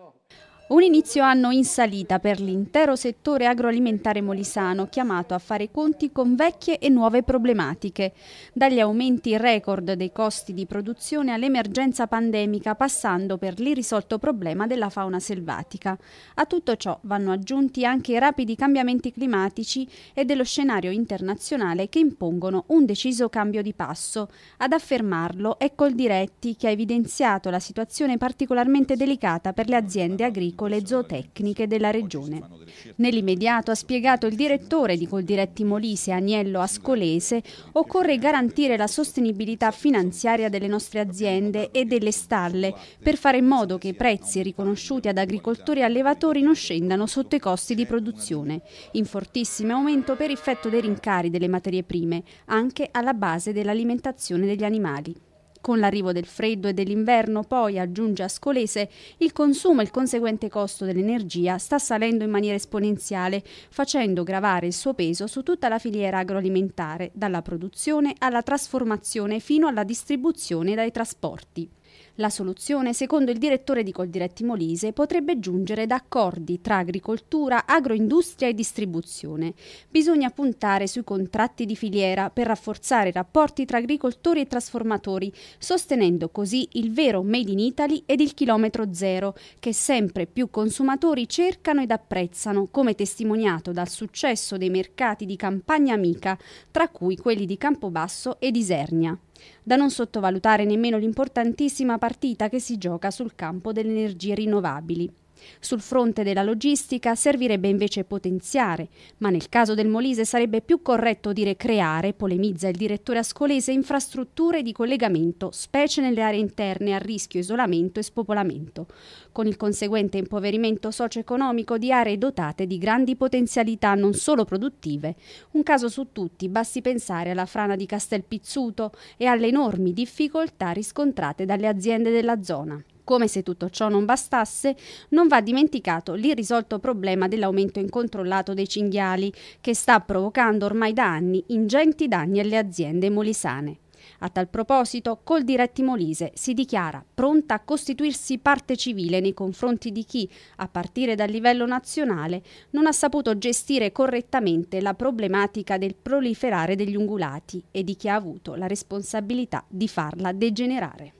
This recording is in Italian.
off. Un inizio anno in salita per l'intero settore agroalimentare molisano, chiamato a fare conti con vecchie e nuove problematiche. Dagli aumenti record dei costi di produzione all'emergenza pandemica, passando per l'irrisolto problema della fauna selvatica. A tutto ciò vanno aggiunti anche i rapidi cambiamenti climatici e dello scenario internazionale che impongono un deciso cambio di passo. Ad affermarlo è Coldiretti che ha evidenziato la situazione particolarmente delicata per le aziende agricole le Zootecniche della regione. Nell'immediato, ha spiegato il direttore di Coldiretti Molise, Agnello Ascolese, occorre garantire la sostenibilità finanziaria delle nostre aziende e delle stalle per fare in modo che i prezzi riconosciuti ad agricoltori e allevatori non scendano sotto i costi di produzione, in fortissimo aumento per effetto dei rincari delle materie prime, anche alla base dell'alimentazione degli animali. Con l'arrivo del freddo e dell'inverno, poi, aggiunge Ascolese, il consumo e il conseguente costo dell'energia sta salendo in maniera esponenziale, facendo gravare il suo peso su tutta la filiera agroalimentare, dalla produzione alla trasformazione fino alla distribuzione dai trasporti. La soluzione, secondo il direttore di Coldiretti Molise, potrebbe giungere da accordi tra agricoltura, agroindustria e distribuzione. Bisogna puntare sui contratti di filiera per rafforzare i rapporti tra agricoltori e trasformatori, sostenendo così il vero Made in Italy ed il chilometro zero, che sempre più consumatori cercano ed apprezzano, come testimoniato dal successo dei mercati di campagna amica, tra cui quelli di Campobasso e di Isernia. Da non sottovalutare nemmeno l'importantissima partita che si gioca sul campo delle energie rinnovabili. Sul fronte della logistica servirebbe invece potenziare, ma nel caso del Molise sarebbe più corretto dire creare, polemizza il direttore ascolese, infrastrutture di collegamento, specie nelle aree interne a rischio isolamento e spopolamento, con il conseguente impoverimento socio-economico di aree dotate di grandi potenzialità non solo produttive. Un caso su tutti, basti pensare alla frana di Castel Pizzuto e alle enormi difficoltà riscontrate dalle aziende della zona. Come se tutto ciò non bastasse, non va dimenticato l'irrisolto problema dell'aumento incontrollato dei cinghiali, che sta provocando ormai da anni ingenti danni alle aziende molisane. A tal proposito, col diretti Molise si dichiara pronta a costituirsi parte civile nei confronti di chi, a partire dal livello nazionale, non ha saputo gestire correttamente la problematica del proliferare degli ungulati e di chi ha avuto la responsabilità di farla degenerare.